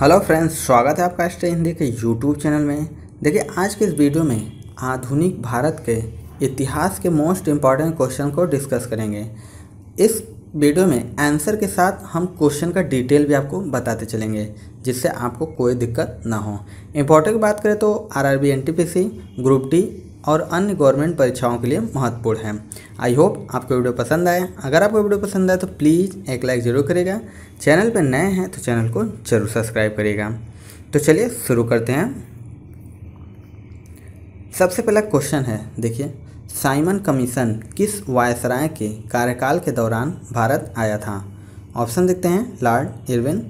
Hello friends स्वागत है आपका स्टे हिंदी के यूट्यूब चैनल में देखिए आज के इस वीडियो में आधुनिक भारत के इतिहास के मोस्ट इम्पॉर्टेंट क्वेश्चन को डिस्कस करेंगे इस वीडियो में आंसर के साथ हम क्वेश्चन का डिटेल भी आपको बताते चलेंगे जिससे आपको कोई दिक्कत ना हो इम्पोर्टेंट की बात करें तो R R B N T P C group D और अन्य गवर्नमेंट परीक्षाओं के लिए महत्वपूर्ण है आई होप आपको वीडियो पसंद आए अगर आपको वीडियो पसंद आए तो प्लीज़ एक लाइक ज़रूर करेगा चैनल पर नए हैं तो चैनल को जरूर सब्सक्राइब करेगा तो चलिए शुरू करते हैं सबसे पहला क्वेश्चन है देखिए साइमन कमीशन किस वायसराय के कार्यकाल के दौरान भारत आया था ऑप्शन देखते हैं Lord Irwin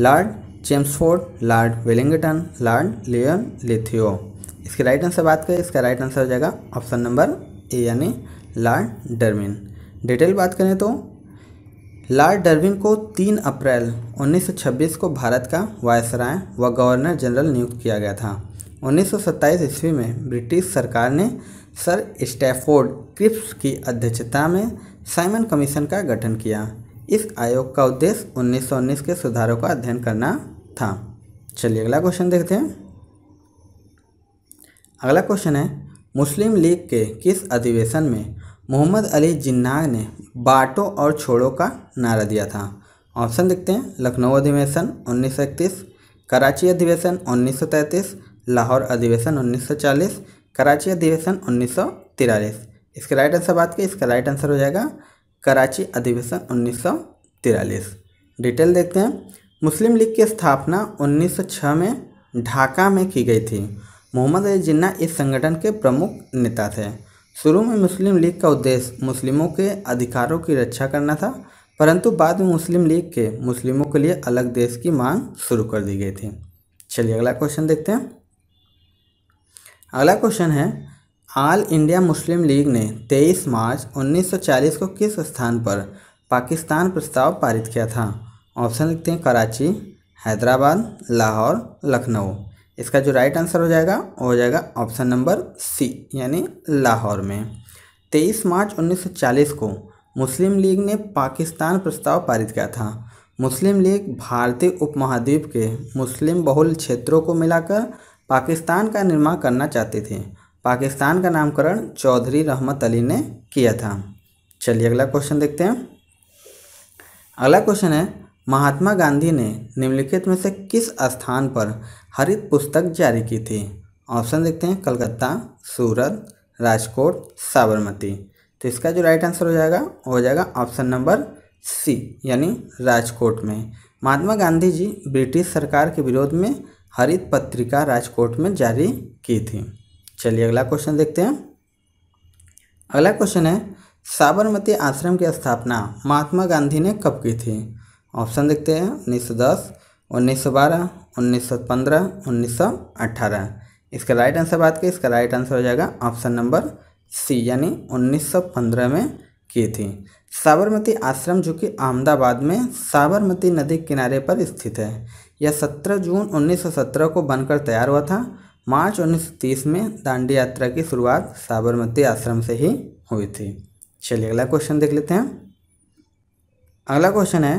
Lord Chelmsford Lord Willington Lord Linlithgow इसके राइट आंसर बात करें इसका राइट आंसर हो जाएगा ऑप्शन नंबर ए यानी लार्ड डरविन डिटेल बात करें तो लॉर्ड डरविन को 3 अप्रैल 1926 को भारत का वायसराय व गवर्नर जनरल नियुक्त किया गया था 1927 ईस्वी में ब्रिटिश सरकार ने सर स्टैफोर्ड क्रिप्स की अध्यक्षता में साइमन कमीशन का गठन किया इस आयोग का उद्देश्य 1919 के सुधारों का अध्ययन करना था चलिए अगला क्वेश्चन देखते हैं अगला क्वेश्चन है मुस्लिम लीग के किस अधिवेशन में मोहम्मद अली जिन्ना ने बाटो और छोड़ो का नारा दिया था ऑप्शन देखते हैं लखनऊ अधिवेशन उन्नीस कराची अधिवेशन 1933, लाहौर अधिवेशन 1940, कराची अधिवेशन 1943। इसका राइट आंसर बात की इसका राइट आंसर हो जाएगा कराची अधिवेशन 1943। डिटेल देखते हैं मुस्लिम लीग की स्थापना 1906 में ढाका में की गई थी मोहम्मद अली जिन्ना इस संगठन के प्रमुख नेता थे शुरू में मुस्लिम लीग का उद्देश्य मुस्लिमों के अधिकारों की रक्षा करना था परंतु बाद में मुस्लिम लीग के मुस्लिमों के लिए अलग देश की मांग शुरू कर दी गई थी चलिए अगला क्वेश्चन देखते हैं अगला क्वेश्चन है ऑल इंडिया मुस्लिम लीग ने 23 मार्च 1940 को किस स्थान पर पाकिस्तान प्रस्ताव पारित किया था ऑप्शन लिखते हैं कराची हैदराबाद लाहौर लखनऊ इसका जो राइट आंसर हो जाएगा वो हो जाएगा ऑप्शन नंबर सी यानी लाहौर में तेईस मार्च 1940 को मुस्लिम लीग ने पाकिस्तान प्रस्ताव पारित किया था मुस्लिम लीग भारतीय उपमहाद्वीप के मुस्लिम बहुल क्षेत्रों को मिलाकर पाकिस्तान का निर्माण करना चाहते थे पाकिस्तान का नामकरण चौधरी रहमत अली ने किया था चलिए अगला क्वेश्चन देखते हैं अगला क्वेश्चन है महात्मा गांधी ने निम्नलिखित में से किस स्थान पर हरित पुस्तक जारी की थी ऑप्शन देखते हैं कलकत्ता सूरत राजकोट साबरमती तो इसका जो राइट आंसर हो जाएगा हो जाएगा ऑप्शन नंबर सी यानी राजकोट में महात्मा गांधी जी ब्रिटिश सरकार के विरोध में हरित पत्रिका राजकोट में जारी की थी चलिए अगला क्वेश्चन देखते हैं अगला क्वेश्चन है साबरमती आश्रम की स्थापना महात्मा गांधी ने कब की थी ऑप्शन देखते हैं उन्नीस सौ दस उन्नीस सौ बारह उन्नीस सौ पंद्रह उन्नीस सौ अट्ठारह इसका राइट आंसर बात करें इसका राइट आंसर हो जाएगा ऑप्शन नंबर सी यानी 1915 में की थी साबरमती आश्रम जो कि अहमदाबाद में साबरमती नदी किनारे पर स्थित है यह 17 जून 1917 को बनकर तैयार हुआ था मार्च 1930 में दांडी यात्रा की शुरुआत साबरमती आश्रम से ही हुई थी चलिए अगला क्वेश्चन देख लेते हैं अगला क्वेश्चन है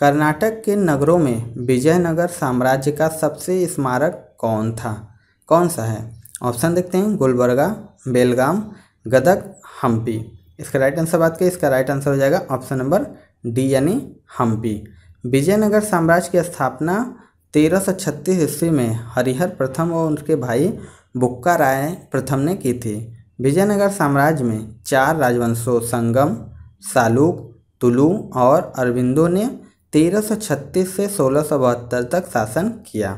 कर्नाटक के नगरों में विजयनगर साम्राज्य का सबसे स्मारक कौन था कौन सा है ऑप्शन देखते हैं गुलबर्गा बेलगाम गदक हम्पी इसका राइट आंसर बात करें इसका राइट आंसर हो जाएगा ऑप्शन नंबर डी यानी हम्पी विजयनगर साम्राज्य की स्थापना तेरह सौ छत्तीस ईस्वी में हरिहर प्रथम और उनके भाई बुक्का राय प्रथम ने की थी विजयनगर साम्राज्य में चार राजवंशों संगम सालुक तुलु और अरविंदो ने तेरह सौ छत्तीस से सोलह सौ बहत्तर तक शासन किया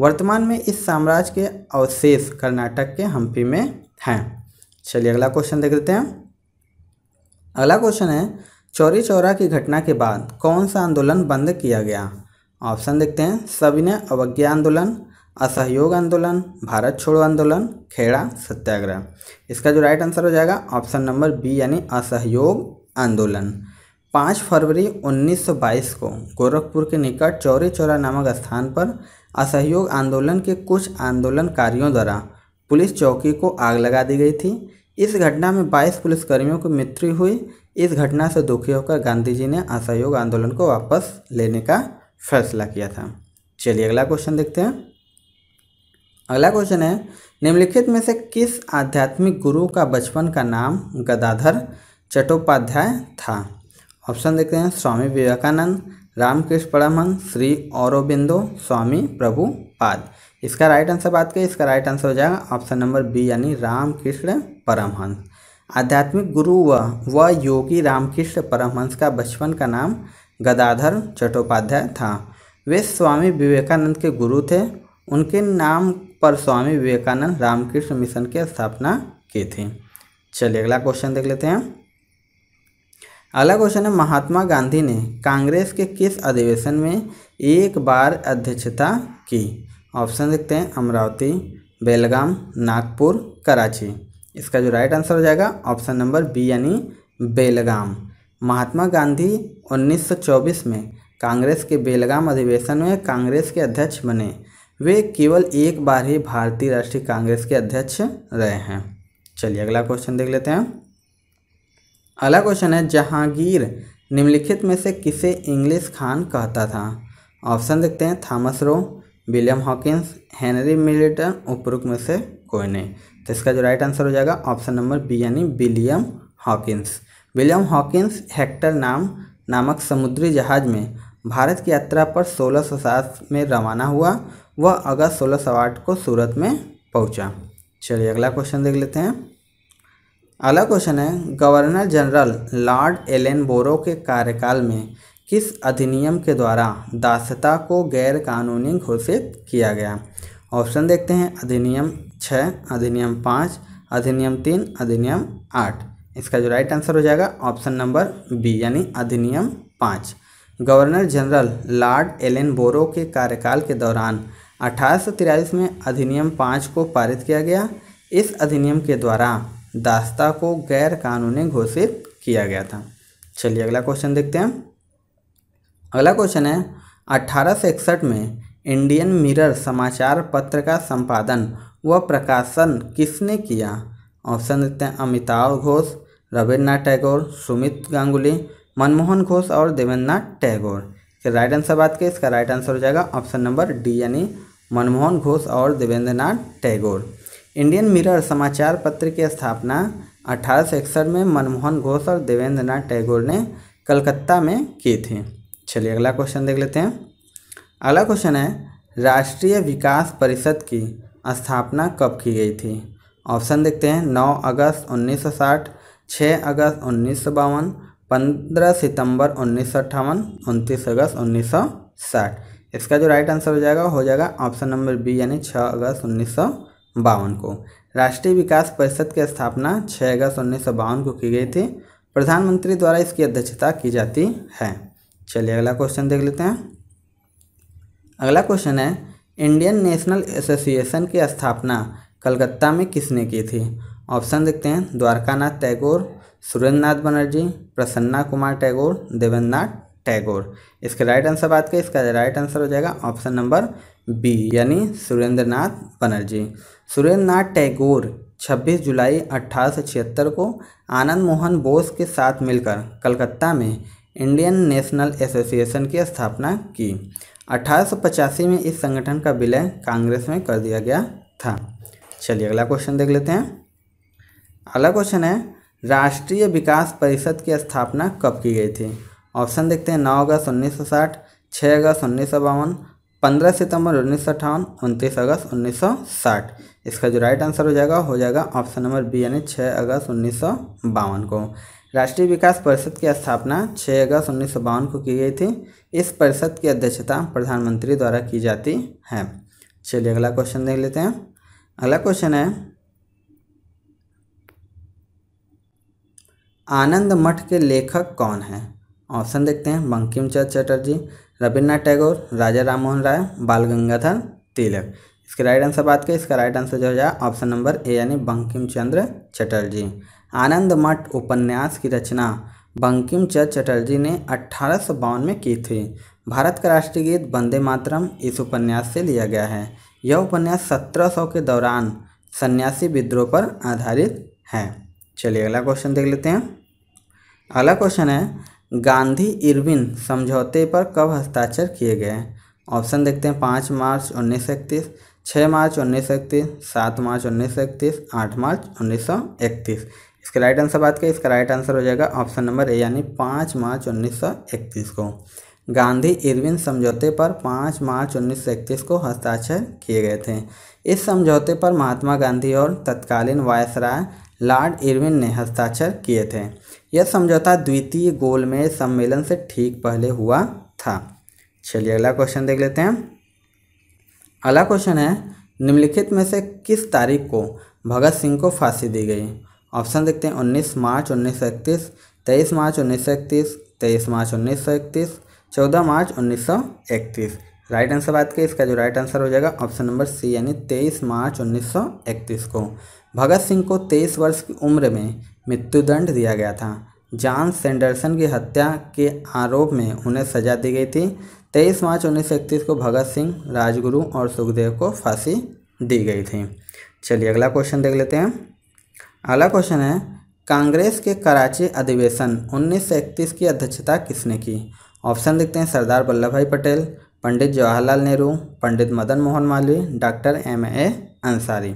वर्तमान में इस साम्राज्य के अवशेष कर्नाटक के हम्पी में हैं चलिए अगला क्वेश्चन देख लेते हैं अगला क्वेश्चन है चौरी चौरा की घटना के बाद कौन सा आंदोलन बंद किया गया ऑप्शन देखते हैं सविनय अवज्ञा आंदोलन असहयोग आंदोलन भारत छोड़ो आंदोलन खेड़ा सत्याग्रह इसका जो राइट आंसर हो जाएगा ऑप्शन नंबर बी यानी असहयोग आंदोलन पाँच फरवरी 1922 को गोरखपुर के निकट चौरी चौरा नामक स्थान पर असहयोग आंदोलन के कुछ आंदोलनकारियों द्वारा पुलिस चौकी को आग लगा दी गई थी इस घटना में 22 पुलिसकर्मियों की मृत्यु हुई इस घटना से दुखी होकर गांधी जी ने असहयोग आंदोलन को वापस लेने का फैसला किया था चलिए अगला क्वेश्चन देखते हैं अगला क्वेश्चन है निम्नलिखित में से किस आध्यात्मिक गुरु का बचपन का नाम गदाधर चट्टोपाध्याय था ऑप्शन देखते हैं स्वामी विवेकानंद रामकृष्ण परमहंस श्री औरबिंदो स्वामी प्रभु पाद इसका राइट आंसर बात करें इसका राइट आंसर हो जाएगा ऑप्शन नंबर बी यानी रामकृष्ण परमहंस आध्यात्मिक गुरु व व योगी रामकृष्ण परमहंस का बचपन का नाम गदाधर चट्टोपाध्याय था वे स्वामी विवेकानंद के गुरु थे उनके नाम पर स्वामी विवेकानंद रामकृष्ण मिशन की स्थापना की थी चलिए अगला क्वेश्चन देख लेते हैं अगला क्वेश्चन है महात्मा गांधी ने कांग्रेस के किस अधिवेशन में एक बार अध्यक्षता की ऑप्शन देखते हैं अमरावती बेलगाम नागपुर कराची इसका जो राइट आंसर हो जाएगा ऑप्शन नंबर बी यानी बेलगाम महात्मा गांधी 1924 में कांग्रेस के बेलगाम अधिवेशन में कांग्रेस के अध्यक्ष बने वे केवल एक बार ही भारतीय राष्ट्रीय कांग्रेस के अध्यक्ष रहे हैं चलिए अगला क्वेश्चन देख लेते हैं अगला क्वेश्चन है जहांगीर निम्नलिखित में से किसे इंग्लिश खान कहता था ऑप्शन देखते हैं Thomas Roe William Hawkins Henry Milton उपरुक्त में से कोई नहीं तो इसका जो राइट आंसर हो जाएगा ऑप्शन नंबर बी यानी William Hawkins William Hawkins Hector नाम नामक समुद्री जहाज में भारत की यात्रा पर सोलह सौ सात में रवाना हुआ वह अगस्त सोलह सौ आठ को सूरत में पहुंचा चलिए अगला क्वेश्चन देख लेते हैं अगला क्वेश्चन है governor general Lord Ellenborough के कार्यकाल में किस अधिनियम के द्वारा दासता को गैर कानूनी घोषित किया गया ऑप्शन देखते हैं अधिनियम छः अधिनियम पाँच अधिनियम तीन अधिनियम आठ इसका जो राइट आंसर हो जाएगा ऑप्शन नंबर बी यानी अधिनियम पाँच governor general Lord Ellenborough के कार्यकाल के दौरान अठारह में अधिनियम पाँच को पारित किया गया इस अधिनियम के द्वारा दास्ता को गैर कानूनी घोषित किया गया था चलिए अगला क्वेश्चन देखते हैं अगला क्वेश्चन है अट्ठारह में इंडियन मिरर समाचार पत्र का संपादन व प्रकाशन किसने किया ऑप्शन देते हैं अमिताभ घोष रविन्द्रनाथ टैगोर सुमित गांगुली मनमोहन घोष और देवेंद्र नाथ टैगोर के राइट आंसर बात करें इसका राइट आंसर हो जाएगा ऑप्शन नंबर डी यानी मनमोहन घोष और देवेंद्र नाथ टैगोर इंडियन मिरर समाचार पत्र की स्थापना अठारह में मनमोहन घोष और देवेंद्र नाथ टैगोर ने कलकत्ता में की थी चलिए अगला क्वेश्चन देख लेते हैं अगला क्वेश्चन है राष्ट्रीय विकास परिषद की स्थापना कब की गई थी ऑप्शन देखते हैं 9 अगस्त 1960, 6 अगस्त उन्नीस सौ बावन पंद्रह सितंबर उन्नीस सौ अट्ठावन उनतीस अगस्त उन्नीस सौ साठ इसका जो राइट आंसर हो जाएगा हो जाएगा ऑप्शन नंबर बी यानी छः अगस्त उन्नीस सौ बावन को राष्ट्रीय विकास परिषद की स्थापना 6 अगस्त उन्नीस सौ बावन को की गई थी प्रधानमंत्री द्वारा इसकी अध्यक्षता की जाती है चलिए अगला क्वेश्चन देख लेते हैं अगला क्वेश्चन है इंडियन नेशनल एसोसिएशन की स्थापना कलकत्ता में किसने की थी ऑप्शन देखते हैं द्वारकानाथ टैगोर सुरेंद्र नाथ बनर्जी प्रसन्ना कुमार टैगोर देवेंद्र नाथ टैगोर इसके राइट आंसर बात करें इसका राइट आंसर हो जाएगा ऑप्शन नंबर बी यानी सुरेंद्र नाथ बनर्जी सुरेंद्र नाथ टैगोर 26 जुलाई अट्ठारह को आनंद मोहन बोस के साथ मिलकर कलकत्ता में इंडियन नेशनल एसोसिएशन की स्थापना की अठारह में इस संगठन का विलय कांग्रेस में कर दिया गया था चलिए अगला क्वेश्चन देख लेते हैं अगला क्वेश्चन है राष्ट्रीय विकास परिषद की स्थापना कब की गई थी ऑप्शन देखते हैं नौ अगस्त उन्नीस सौ साठ छः अगस्त उन्नीस सौ बावन पंद्रह सितंबर उन्नीस सौ अठावन उनतीस अगस्त उन्नीस सौ साठ इसका जो राइट आंसर हो जाएगा हो जाएगा ऑप्शन नंबर बी यानी छः अगस्त उन्नीस सौ बावन को राष्ट्रीय विकास परिषद की स्थापना छः अगस्त उन्नीस सौ बावन को की गई थी इस परिषद की अध्यक्षता प्रधानमंत्री द्वारा की जाती है चलिए अगला क्वेश्चन देख लेते हैं अगला क्वेश्चन है आनंद मठ के लेखक कौन है ऑप्शन देखते हैं बंकिम चंद चटर्जी रविन्द्रनाथ टैगोर राजा राम मोहन राय बाल गंगाधर तिलक इसके राइट आंसर बात करें इसका राइट आंसर जो है ऑप्शन नंबर ए यानी बंकिम चंद्र चटर्जी आनंद मठ उपन्यास की रचना बंकिम चंद्र चटर्जी ने अठारह में की थी भारत का राष्ट्रीय गीत वंदे मातरम इस उपन्यास से लिया गया है यह उपन्यास सत्रह के दौरान सन्यासी विद्रोह पर आधारित है चलिए अगला क्वेश्चन देख लेते हैं अगला क्वेश्चन है गांधी इरविन समझौते पर कब हस्ताक्षर किए गए ऑप्शन देखते हैं पाँच मार्च उन्नीस सौ इकतीस छः मार्च उन्नीस सौ इकतीस सात मार्च उन्नीस सौ इकतीस आठ मार्च उन्नीस सौ इकतीस इसका राइट आंसर बात करें इसका राइट आंसर हो जाएगा ऑप्शन नंबर ए यानी पाँच मार्च उन्नीस सौ इकतीस को गांधी इरविन समझौते पर पाँच मार्च उन्नीस सौ इकतीस को हस्ताक्षर किए गए थे इस समझौते पर महात्मा गांधी और तत्कालीन वायसराय लॉर्ड इरविन ने हस्ताक्षर किए थे यह समझौता द्वितीय गोल में सम्मेलन से ठीक पहले हुआ था चलिए अगला क्वेश्चन देख लेते हैं अगला क्वेश्चन है निम्नलिखित में से किस तारीख को भगत सिंह को फांसी दी गई ऑप्शन देखते हैं उन्नीस मार्च उन्नीस सौ इकतीस तेईस मार्च उन्नीस सौ इकतीस तेईस मार्च उन्नीस सौ इकतीस चौदह मार्च उन्नीस सौ इकतीस राइट आंसर बात करें इसका जो राइट आंसर हो जाएगा ऑप्शन नंबर सी यानी तेईस मार्च उन्नीस सौ इकतीस को भगत सिंह को तेईस वर्ष की उम्र में मृत्युदंड दिया गया था जॉन सेंडरसन की हत्या के आरोप में उन्हें सजा दी गई थी तेईस मार्च उन्नीस को भगत सिंह राजगुरु और सुखदेव को फांसी दी गई थी चलिए अगला क्वेश्चन देख लेते हैं अगला क्वेश्चन है कांग्रेस के कराची अधिवेशन उन्नीस की अध्यक्षता किसने की ऑप्शन देखते हैं Sardar Vallabh Bhai Patel Pandit Jawaharlal Nehru Pandit Madan Mohan Malviya doctor M A Ansari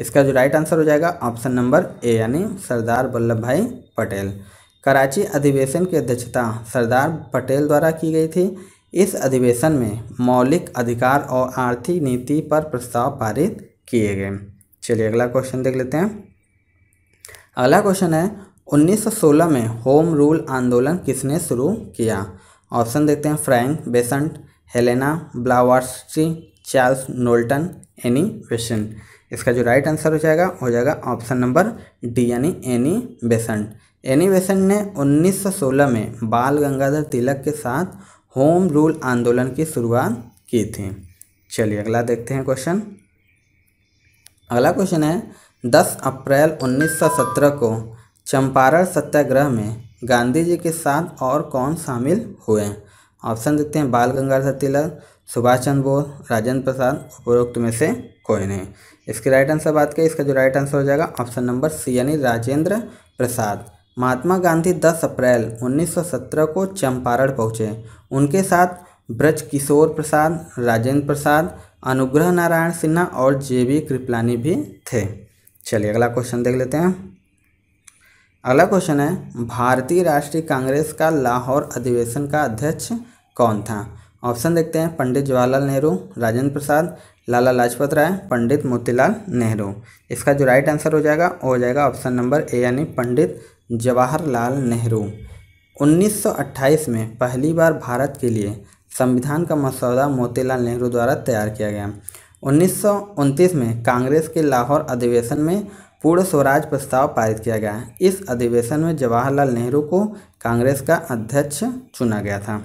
इसका जो राइट आंसर हो जाएगा ऑप्शन नंबर ए यानी सरदार वल्लभ भाई पटेल कराची अधिवेशन की अध्यक्षता सरदार पटेल द्वारा की गई थी इस अधिवेशन में मौलिक अधिकार और आर्थिक नीति पर प्रस्ताव पारित किए गए चलिए अगला क्वेश्चन देख लेते हैं अगला क्वेश्चन है 1916 में होम रूल आंदोलन किसने शुरू किया ऑप्शन देखते हैं Frank Besant Helena Blavatsky Charles Knowlton Annie Besant इसका जो राइट आंसर हो जाएगा हो जाएगा ऑप्शन नंबर डी यानी एनी बेसेंट एनी बेसेंट ने 1916 में बाल गंगाधर तिलक के साथ होम रूल आंदोलन की शुरुआत की थी चलिए अगला देखते हैं क्वेश्चन अगला क्वेश्चन है 10 अप्रैल 1917 को चंपारण सत्याग्रह में गांधी जी के साथ और कौन शामिल हुए ऑप्शन देखते हैं बाल गंगाधर तिलक सुभाष चंद्र बोस राजेंद्र प्रसाद उपरोक्त में से कोई नहीं इसके राइट आंसर बात करें इसका जो राइट आंसर हो जाएगा ऑप्शन नंबर सी यानी राजेंद्र प्रसाद महात्मा गांधी 10 अप्रैल 1917 को चंपारण पहुंचे उनके साथ ब्रज किशोर प्रसाद राजेंद्र प्रसाद अनुग्रह नारायण सिन्हा और जे बी कृपलानी भी थे चलिए अगला क्वेश्चन देख लेते हैं अगला क्वेश्चन है भारतीय राष्ट्रीय कांग्रेस का लाहौर अधिवेशन का अध्यक्ष कौन था ऑप्शन देखते हैं पंडित जवाहरलाल नेहरू राजेंद्र प्रसाद लाला लाजपत राय पंडित मोतीलाल नेहरू इसका जो राइट आंसर हो जाएगा वो हो जाएगा ऑप्शन नंबर ए यानी पंडित जवाहरलाल नेहरू 1928 में पहली बार भारत के लिए संविधान का मसौदा मोतीलाल नेहरू द्वारा तैयार किया गया उन्नीस में कांग्रेस के लाहौर अधिवेशन में पूर्ण स्वराज प्रस्ताव पारित किया गया इस अधिवेशन में जवाहरलाल नेहरू को कांग्रेस का अध्यक्ष चुना गया था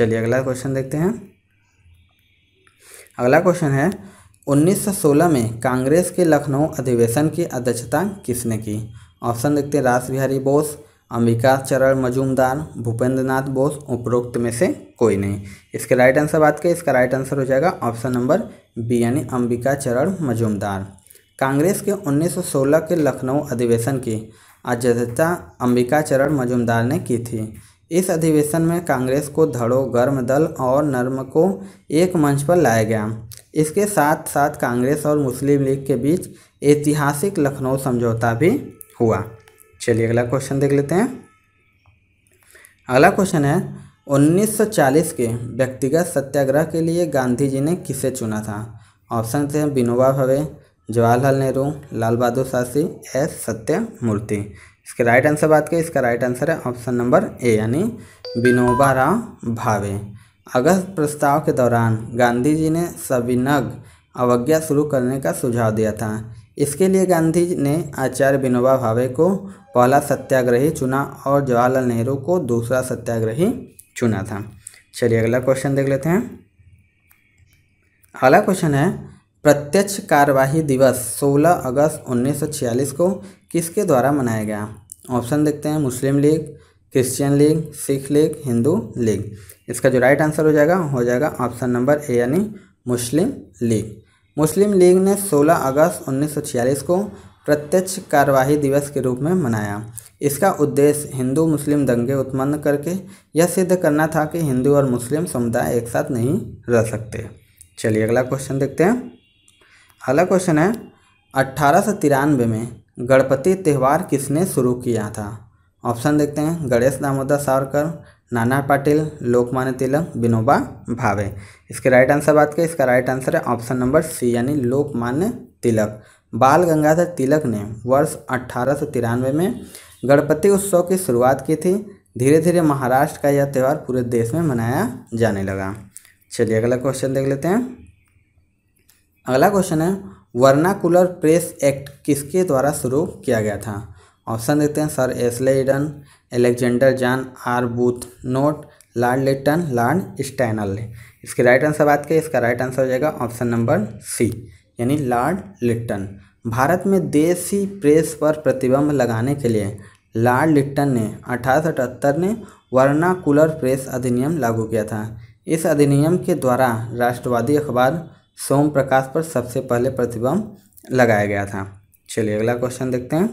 चलिए अगला क्वेश्चन देखते हैं अगला क्वेश्चन है 1916 में कांग्रेस के लखनऊ अधिवेशन की अध्यक्षता किसने की ऑप्शन देखते हैं रास बिहारी बोस अंबिका चरण मजूमदार भूपेंद्र नाथ बोस उपरोक्त में से कोई नहीं इसके राइट आंसर बात करें इसका राइट आंसर हो जाएगा ऑप्शन नंबर बी यानी अंबिका चरण मजूमदार कांग्रेस के 1916 के लखनऊ अधिवेशन की अध्यक्षता अंबिका चरण मजूमदार ने की थी इस अधिवेशन में कांग्रेस को धड़ो गर्म दल और नर्म को एक मंच पर लाया गया इसके साथ साथ कांग्रेस और मुस्लिम लीग के बीच ऐतिहासिक लखनऊ समझौता भी हुआ चलिए अगला क्वेश्चन देख लेते हैं अगला क्वेश्चन है 1940 के व्यक्तिगत सत्याग्रह के लिए गांधी जी ने किसे चुना था ऑप्शन थे विनोबा भवे जवाहरलाल नेहरू लाल बहादुर शास्त्री एस सत्यमूर्ति इसके राइट आंसर बात करें इसका राइट आंसर है ऑप्शन नंबर ए यानी विनोबा राम भावे अगस्त प्रस्ताव के दौरान गांधी जी ने सविनग अवज्ञा शुरू करने का सुझाव दिया था इसके लिए गांधी ने आचार्य विनोबा भावे को पहला सत्याग्रही चुना और जवाहरलाल नेहरू को दूसरा सत्याग्रही चुना था चलिए अगला क्वेश्चन देख लेते हैं अगला क्वेश्चन है प्रत्यक्ष कार्यवाही दिवस 16 अगस्त 1946 को किसके द्वारा मनाया गया ऑप्शन देखते हैं Muslim League Christian League Sikh League Hindu League इसका जो राइट आंसर हो जाएगा हो जाएगा ऑप्शन नंबर ए यानी मुस्लिम लीग मुस्लिम लीग ने 16 अगस्त 1946 को प्रत्यक्ष कार्यवाही दिवस के रूप में मनाया इसका उद्देश्य हिंदू मुस्लिम दंगे उत्पन्न करके यह सिद्ध करना था कि हिंदू और मुस्लिम समुदाय एक साथ नहीं रह सकते चलिए अगला क्वेश्चन देखते हैं अगला क्वेश्चन है अट्ठारह में गणपति त्यौहार किसने शुरू किया था ऑप्शन देखते हैं गणेश दामोदर सावरकर नाना पाटिल लोकमान्य तिलक विनोबा भावे इसके राइट आंसर बात करें इसका राइट आंसर है ऑप्शन नंबर सी यानी लोकमान्य तिलक बाल गंगाधर तिलक ने वर्ष अट्ठारह में गणपति उत्सव की शुरुआत की थी धीरे धीरे महाराष्ट्र का यह त्यौहार पूरे देश में मनाया जाने लगा चलिए अगला क्वेश्चन देख लेते हैं अगला क्वेश्चन है वर्नाकुलर प्रेस एक्ट किसके द्वारा शुरू किया गया था ऑप्शन देते हैं sir Ashley Eden Alexander John R Booth note Lord Lytton Lord Stanley इसके राइट आंसर बात करें इसका राइट आंसर हो जाएगा ऑप्शन नंबर सी यानी लार्ड लिट्टन भारत में देसी प्रेस पर प्रतिबंध लगाने के लिए लार्ड लिट्टन ने अठारह में वर्नाकुलर प्रेस अधिनियम लागू किया था इस अधिनियम के द्वारा राष्ट्रवादी अखबार सोम प्रकाश पर सबसे पहले प्रतिबंब लगाया गया था चलिए अगला क्वेश्चन देखते हैं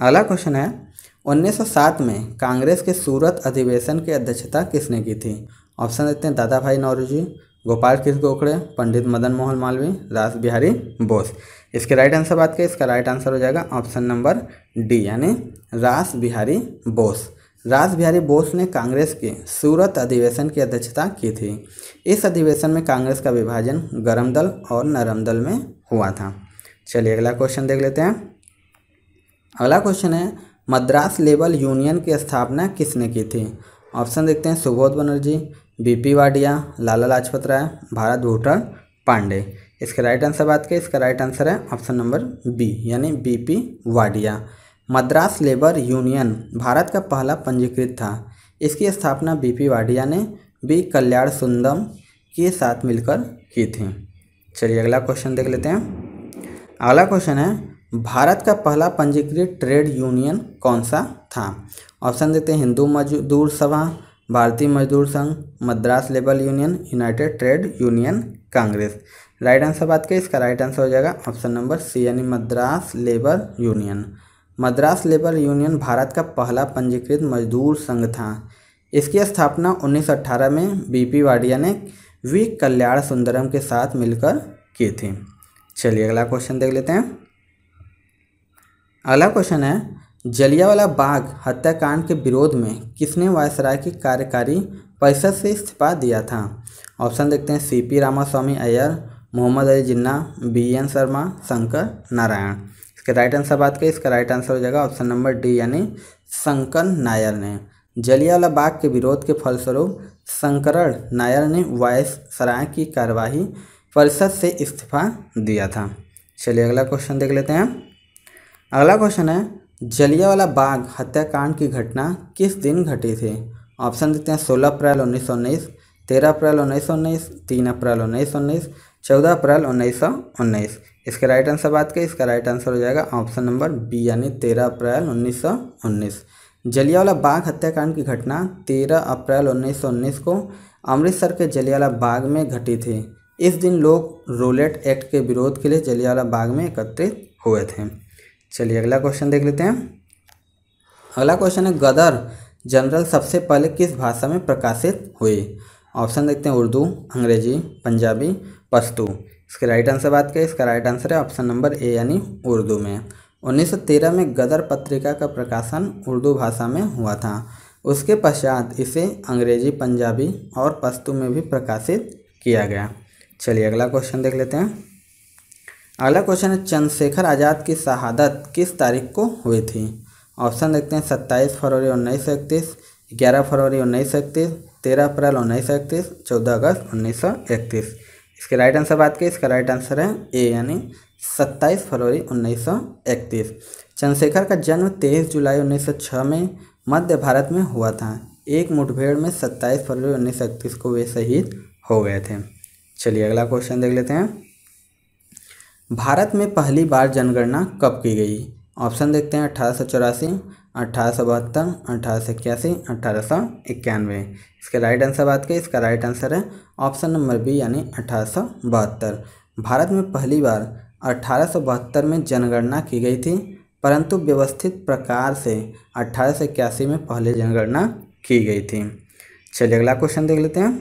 अगला क्वेश्चन है 1907 में कांग्रेस के सूरत अधिवेशन की अध्यक्षता किसने की थी ऑप्शन देते हैं दादा भाई जी गोपाल कृष्ण गोखड़े पंडित मदन मोहन मालवीय रास बिहारी बोस इसके राइट आंसर बात करें इसका राइट आंसर हो जाएगा ऑप्शन नंबर डी यानी रास बिहारी बोस राज बिहारी बोस ने कांग्रेस के सूरत अधिवेशन की अध्यक्षता की थी इस अधिवेशन में कांग्रेस का विभाजन गर्म दल और नरम दल में हुआ था चलिए अगला क्वेश्चन देख लेते हैं अगला क्वेश्चन है मद्रास लेबल यूनियन की स्थापना किसने की थी ऑप्शन देखते हैं सुबोध बनर्जी बीपी वाडिया लाला लाजपत राय भारत भूटर पांडे इसका राइट आंसर बात करें इसका राइट आंसर है ऑप्शन नंबर बी यानी B P Wadia Madras labour union Bharat का पहला पंजीकृत था इसकी स्थापना बी पी वाडिया ने बी कल्याण सुंदम के साथ मिलकर की थी चलिए अगला क्वेश्चन देख लेते हैं अगला क्वेश्चन है भारत का पहला पंजीकृत ट्रेड यूनियन कौन सा था ऑप्शन देते हैं हिंदू मजदूर सभा Bharatiya Mazdoor Sangh Madras labour union united trade union congress right answer बात करें इसका राइट आंसर हो जाएगा ऑप्शन नंबर सी यानी Madras labour union Madras labour union Bharat का पहला पंजीकृत मजदूर संघ था इसकी स्थापना 1918 में बीपी वाडिया ने वी कल्याण सुंदरम के साथ मिलकर की थी चलिए अगला क्वेश्चन देख लेते हैं अगला क्वेश्चन है जलियावाला बाग हत्याकांड के विरोध में किसने वायसराय की कार्यकारी परिषद से इस्तीफा दिया था ऑप्शन देखते हैं C P Ramaswamy Iyer Mohammad Ali Jinnah B N Sharma Shankar Narayan इसका राइट आंसर बात करें इसका राइट आंसर हो जाएगा ऑप्शन नंबर डी यानी शंकर नायर ने जलियाला बाग के विरोध के फलस्वरूप शंकरण नायर ने वायस सराय की कार्यवाही परिषद से इस्तीफा दिया था चलिए अगला क्वेश्चन देख लेते हैं अगला क्वेश्चन है जलियावाला बाग हत्याकांड की घटना किस दिन घटी थी ऑप्शन देते हैं सोलह अप्रैल उन्नीस सौ उन्नीस तेरह अप्रैल उन्नीस सौ उन्नीस तीन अप्रैल उन्नीस सौ उन्नीस चौदह अप्रैल उन्नीस सौ उन्नीस इसका राइट आंसर बात करें इसका राइट आंसर हो जाएगा ऑप्शन नंबर बी यानी तेरह अप्रैल उन्नीस सौ उन्नीस जलियावाला बाग हत्याकांड की घटना तेरह अप्रैल उन्नीस सौ उन्नीस को अमृतसर के जलियाला बाग में घटी थी इस दिन लोग रोलेट एक्ट के विरोध के लिए जलियाला बाग में एकत्रित हुए थे चलिए अगला क्वेश्चन देख लेते हैं अगला क्वेश्चन है गदर जनरल सबसे पहले किस भाषा में प्रकाशित हुई ऑप्शन देखते हैं उर्दू अंग्रेजी पंजाबी पश्तू इसके राइट आंसर बात करें इसका राइट आंसर है ऑप्शन नंबर ए यानी उर्दू में 1913 में गदर पत्रिका का प्रकाशन उर्दू भाषा में हुआ था उसके पश्चात इसे अंग्रेजी पंजाबी और पश्तू में भी प्रकाशित किया गया चलिए अगला क्वेश्चन देख लेते हैं अगला क्वेश्चन है चंद्रशेखर आज़ाद की शहादत किस तारीख को हुई थी ऑप्शन देखते हैं सत्ताईस फरवरी उन्नीस सौ इकतीस ग्यारह फरवरी उन्नीस सौ इकतीस तेरह अप्रैल उन्नीस सौ इकतीस चौदह अगस्त उन्नीस सौ इकतीस इसके राइट आंसर बात करें इसका राइट आंसर है ए यानी सत्ताईस फरवरी उन्नीस चंद्रशेखर का जन्म तेईस जुलाई उन्नीस में मध्य भारत में हुआ था एक मुठभेड़ में सत्ताईस फरवरी उन्नीस को वे शहीद हो गए थे चलिए अगला क्वेश्चन देख लेते हैं भारत में पहली बार जनगणना कब की गई ऑप्शन देखते हैं अठारह सौ चौरासी अठारह सौ बहत्तर अठारह सौ इक्यासी अठारह सौ इक्यानवे इसका राइट आंसर बात करें इसका राइट आंसर है ऑप्शन नंबर बी यानी अठारह सौ बहत्तर भारत में पहली बार अठारह सौ बहत्तर में जनगणना की गई थी परंतु व्यवस्थित प्रकार से अठारह सौ इक्यासी में पहले जनगणना की गई थी चलिए अगला क्वेश्चन देख लेते हैं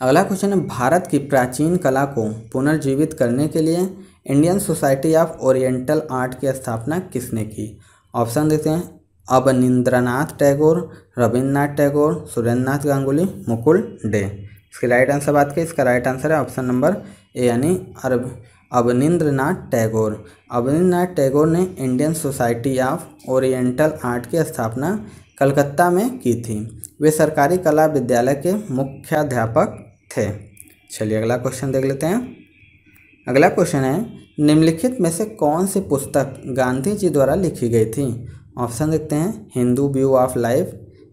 अगला क्वेश्चन है भारत की प्राचीन कला को पुनर्जीवित करने के लिए Indian society of oriental art की स्थापना किसने की ऑप्शन देते हैं अवनिंद्रनाथ टैगोर रविन्द्रनाथ टैगोर सुरेंद्रनाथ गांगुली मुकुल डे इसके राइट आंसर बात करें इसका राइट आंसर है ऑप्शन नंबर ए यानी अरब अवनिंद्रनाथ टैगोर अवनिंद्रनाथ टैगोर ने Indian society of oriental art की स्थापना कलकत्ता में की थी वे सरकारी कला विद्यालय के मुख्याध्यापक थे चलिए अगला क्वेश्चन देख लेते हैं अगला क्वेश्चन है निम्नलिखित में से कौन सी पुस्तक गांधी जी द्वारा लिखी गई थी ऑप्शन देखते हैं Hindu view of life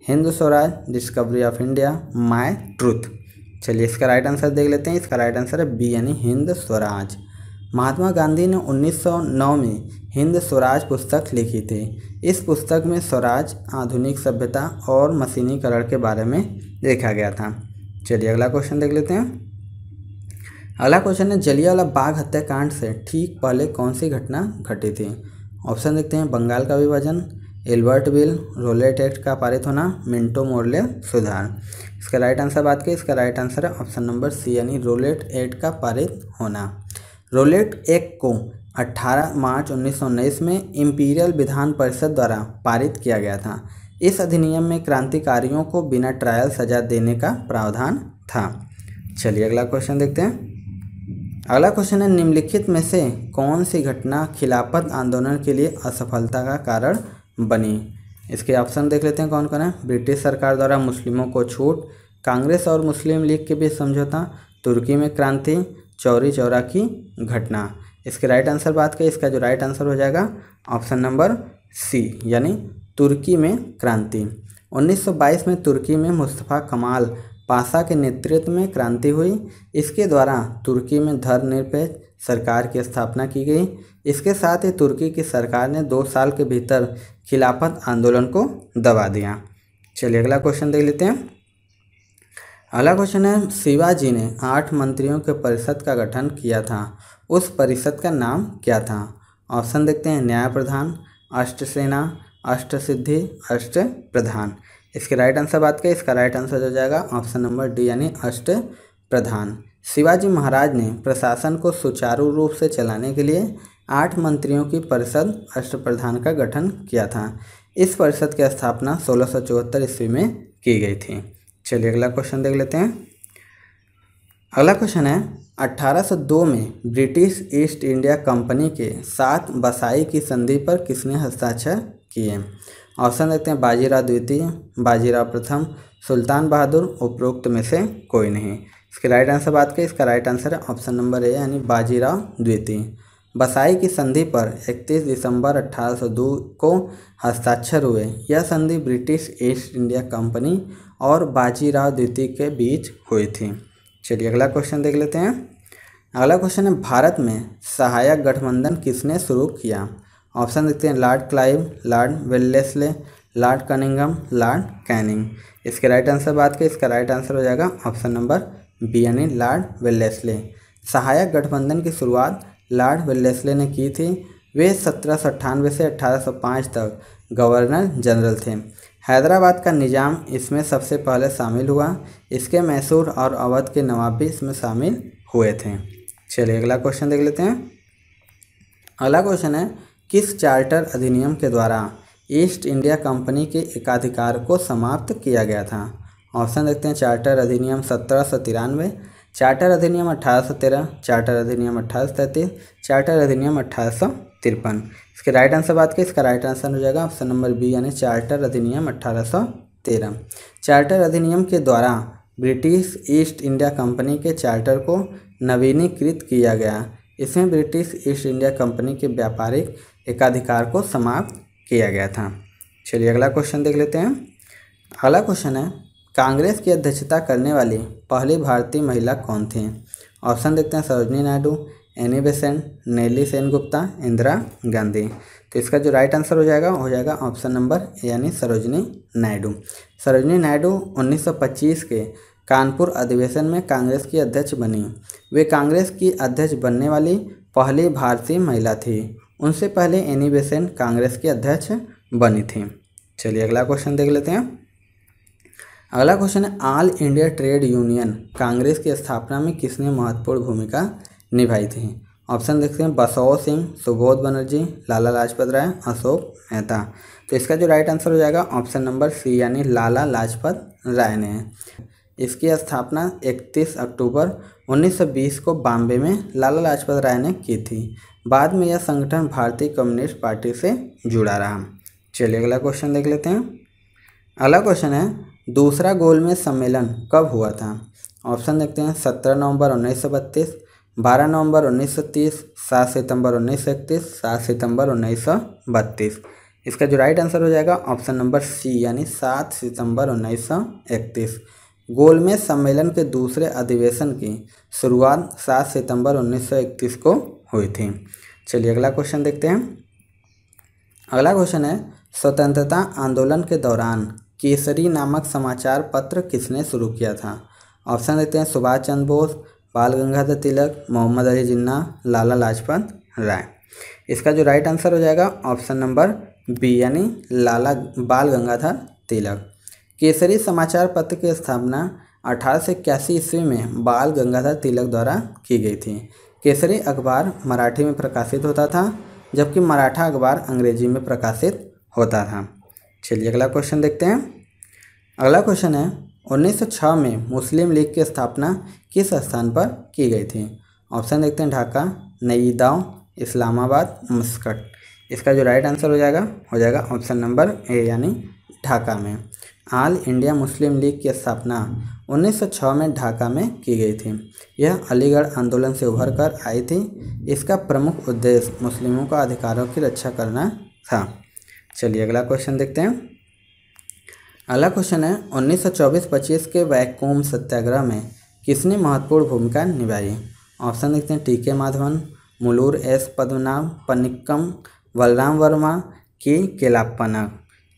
Hindu Swaraj discovery of India my truth चलिए इसका राइट आंसर देख लेते हैं इसका राइट आंसर है बी यानी हिंद स्वराज महात्मा गांधी ने 1909 में हिंद स्वराज पुस्तक लिखी थी इस पुस्तक में स्वराज आधुनिक सभ्यता और मशीनीकरण के बारे में देखा गया था चलिए अगला क्वेश्चन देख लेते हैं अगला क्वेश्चन है जलियावाला बाग हत्याकांड से ठीक पहले कौन सी घटना घटी थी ऑप्शन देखते हैं बंगाल का विभाजन एल्बर्ट बिल रोलेट एक्ट का पारित होना मिंटो मोरले सुधार इसका राइट आंसर बात करें इसका राइट आंसर है ऑप्शन नंबर सी यानी रोलेट एक्ट का पारित होना रोलेट एक्ट को 18 मार्च उन्नीस में इम्पीरियल विधान परिषद द्वारा पारित किया गया था इस अधिनियम में क्रांतिकारियों को बिना ट्रायल सजा देने का प्रावधान था चलिए अगला क्वेश्चन देखते हैं अगला क्वेश्चन है निम्नलिखित में से कौन सी घटना खिलाफत आंदोलन के लिए असफलता का कारण बनी इसके ऑप्शन देख लेते हैं कौन कौन है ब्रिटिश सरकार द्वारा मुस्लिमों को छूट कांग्रेस और मुस्लिम लीग के बीच समझौता तुर्की में क्रांति चौरी चौरा की घटना इसके राइट आंसर बात करें इसका जो राइट आंसर हो जाएगा ऑप्शन नंबर सी यानी तुर्की में क्रांति 1922 में तुर्की में मुस्तफ़ा कमाल पाशा के नेतृत्व में क्रांति हुई इसके द्वारा तुर्की में धर्मनिरपेक्ष सरकार की स्थापना की गई इसके साथ ही तुर्की की सरकार ने दो साल के भीतर खिलाफत आंदोलन को दबा दिया चलिए अगला क्वेश्चन देख लेते हैं अगला क्वेश्चन है शिवाजी ने आठ मंत्रियों के परिषद का गठन किया था उस परिषद का नाम क्या था ऑप्शन देखते हैं न्याय प्रधान अष्ट सेना अष्ट सिद्धि अष्ट प्रधान इसके राइट आंसर बात करें इसका राइट आंसर हो जाएगा ऑप्शन नंबर डी यानी अष्ट प्रधान शिवाजी महाराज ने प्रशासन को सुचारू रूप से चलाने के लिए आठ मंत्रियों की परिषद अष्ट प्रधान का गठन किया था इस परिषद की स्थापना सोलह सौ चौहत्तर ईस्वी में की गई थी चलिए अगला क्वेश्चन देख लेते हैं अगला क्वेश्चन है 1802 में ब्रिटिश ईस्ट इंडिया कंपनी के साथ बसाई की संधि पर किसने हस्ताक्षर किए ऑप्शन देखते हैं बाजीराव द्वितीय बाजीराव प्रथम सुल्तान बहादुर उपरोक्त में से कोई नहीं इसके राइट आंसर बात करें इसका राइट आंसर है ऑप्शन नंबर ए यानी बाजीराव द्वितीय बसाई की संधि पर 31 दिसंबर 1802 को हस्ताक्षर हुए यह संधि ब्रिटिश ईस्ट इंडिया कंपनी और बाजीराव द्वितीय के बीच हुई थी चलिए अगला क्वेश्चन देख लेते हैं अगला क्वेश्चन है भारत में सहायक गठबंधन किसने शुरू किया ऑप्शन देखते हैं lord Clive lord Wellesley lord Cunningham lord Canning इसके राइट आंसर बात करें इसका राइट आंसर हो जाएगा ऑप्शन नंबर बी यानी लॉर्ड वेल्लेसले सहायक गठबंधन की शुरुआत लॉर्ड वेल्लेसले ने की थी वे सत्रह से पाँच तक गवर्नर जनरल थे हैदराबाद का निज़ाम इसमें सबसे पहले शामिल हुआ इसके मैसूर और अवध के नवाब भी इसमें शामिल हुए थे चलिए अगला क्वेश्चन देख लेते हैं अगला क्वेश्चन है किस चार्टर अधिनियम के द्वारा ईस्ट इंडिया कंपनी के एकाधिकार को समाप्त किया गया था ऑप्शन देखते हैं चार्टर अधिनियम सत्रह सौ तिरानवे चार्टर अधिनियम अठारह सौ तेरह चार्टर अधिनियम अठारह सौ तैंतीस चार्टर अधिनियम अट्ठारह सौ तिरपन इसके राइट आंसर बात करें इसका राइट आंसर हो जाएगा ऑप्शन नंबर बी यानी चार्टर अधिनियम अठारह सौ तेरह चार्टर अधिनियम के द्वारा ब्रिटिश ईस्ट इंडिया कंपनी के चार्टर को नवीनीकृत किया गया इसमें ब्रिटिश ईस्ट इंडिया कंपनी के व्यापारिक एकाधिकार को समाप्त किया गया था चलिए अगला क्वेश्चन देख लेते हैं अगला क्वेश्चन है कांग्रेस की अध्यक्षता करने वाली पहली भारतीय महिला कौन थी ऑप्शन देखते हैं Sarojini Naidu Annie Besant Nellie Sengupta Indira Gandhi तो इसका जो राइट आंसर हो जाएगा हो जाएगा ऑप्शन नंबर यानी सरोजनी नायडू सरोजनी नायडू 1925 के कानपुर अधिवेशन में कांग्रेस की अध्यक्ष बनी वे कांग्रेस की अध्यक्ष बनने वाली पहली भारतीय महिला थी उनसे पहले एनी बेसेंट कांग्रेस की अध्यक्ष बनी थी चलिए अगला क्वेश्चन देख लेते हैं अगला क्वेश्चन है all India trade union Congress की स्थापना में किसने महत्वपूर्ण भूमिका निभाई थी ऑप्शन देखते हैं बसौर सिंह सुबोध बनर्जी लाला लाजपत राय अशोक मेहता तो इसका जो राइट आंसर हो जाएगा ऑप्शन नंबर सी यानी लाला लाजपत राय ने इसकी स्थापना 31 अक्टूबर 1920 को बॉम्बे में लाला लाजपत राय ने की थी बाद में यह संगठन भारतीय कम्युनिस्ट पार्टी से जुड़ा रहा चलिए अगला क्वेश्चन देख लेते हैं अगला क्वेश्चन है दूसरा गोलमेज सम्मेलन कब हुआ था ऑप्शन देखते हैं सत्रह नवंबर उन्नीस सौ बत्तीस बारह नवंबर उन्नीस सौ तीस सात सितंबर उन्नीस सौ इकतीस सात सितंबर उन्नीस सौ बत्तीस इसका जो राइट आंसर हो जाएगा ऑप्शन नंबर सी यानी सात सितंबर उन्नीस सौ इकतीस गोलमेज सम्मेलन के दूसरे अधिवेशन की शुरुआत सात सितंबर उन्नीस सौ इकतीस को हुई थी चलिए अगला क्वेश्चन देखते हैं अगला क्वेश्चन है स्वतंत्रता आंदोलन के दौरान केसरी नामक समाचार पत्र किसने शुरू किया था ऑप्शन देते हैं सुभाष चंद्र बोस बाल गंगाधर तिलक मोहम्मद अली जिन्ना लाला लाजपत राय इसका जो राइट आंसर हो जाएगा ऑप्शन नंबर बी यानी लाला बाल गंगाधर तिलक केसरी समाचार पत्र की स्थापना अठारह सौ इक्यासी ईस्वी में बाल गंगाधर तिलक द्वारा की गई थी केसरी अखबार मराठी में प्रकाशित होता था जबकि मराठा अखबार अंग्रेजी में प्रकाशित होता था चलिए अगला क्वेश्चन देखते हैं अगला क्वेश्चन है 1906 में मुस्लिम लीग की स्थापना किस स्थान पर की गई थी ऑप्शन देखते हैं ढाका नई दाव इस्लामाबाद मस्कट इसका जो राइट आंसर हो जाएगा हो जाएगा ऑप्शन नंबर ए यानी ढाका में आल इंडिया मुस्लिम लीग की स्थापना 1906 में ढाका में की गई थी यह अलीगढ़ आंदोलन से उभर कर आई थी इसका प्रमुख उद्देश्य मुस्लिमों का अधिकारों की रक्षा करना था चलिए अगला क्वेश्चन देखते हैं अगला क्वेश्चन है 1924-25 के वैकूम सत्याग्रह में किसने महत्वपूर्ण भूमिका निभाई ऑप्शन देखते हैं T K Madhavan Mulur S Padmanabha Panikkar Balarama Varma K Kelappan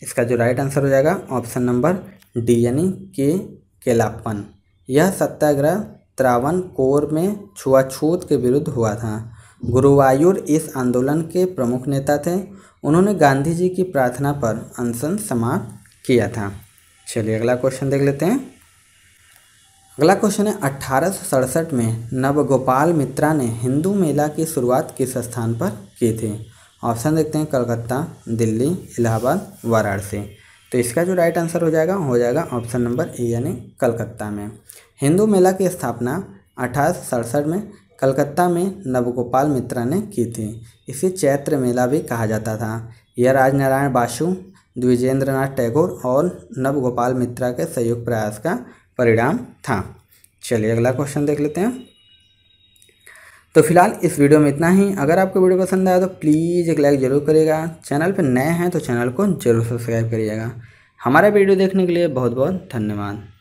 इसका जो राइट आंसर हो जाएगा ऑप्शन नंबर डी यानी के केलापन यह सत्याग्रह कोर में छुआछूत के विरुद्ध हुआ था गुरुवायूर इस आंदोलन के प्रमुख नेता थे उन्होंने गांधी जी की प्रार्थना पर अनशन समाप्त किया था चलिए अगला क्वेश्चन देख लेते हैं अगला क्वेश्चन है अट्ठारह में नवगोपाल मित्रा ने हिंदू मेला की शुरुआत किस स्थान पर की थी ऑप्शन देखते हैं कलकत्ता दिल्ली इलाहाबाद वाराणसी तो इसका जो राइट आंसर हो जाएगा हो जाएगा ऑप्शन नंबर ए यानी कलकत्ता में हिंदू मेला की स्थापना अठारह में कलकत्ता में नवगोपाल मित्रा ने की थी इसे चैत्र मेला भी कहा जाता था यह राजनारायण बासु द्विजेंद्र नाथ टैगोर और नवगोपाल मित्रा के संयुक्त प्रयास का परिणाम था चलिए अगला क्वेश्चन देख लेते हैं तो फिलहाल इस वीडियो में इतना ही अगर आपको वीडियो पसंद आया तो प्लीज़ एक लाइक ज़रूर करिएगा चैनल पर नए हैं तो चैनल को जरूर सब्सक्राइब करिएगा हमारा वीडियो देखने के लिए बहुत बहुत धन्यवाद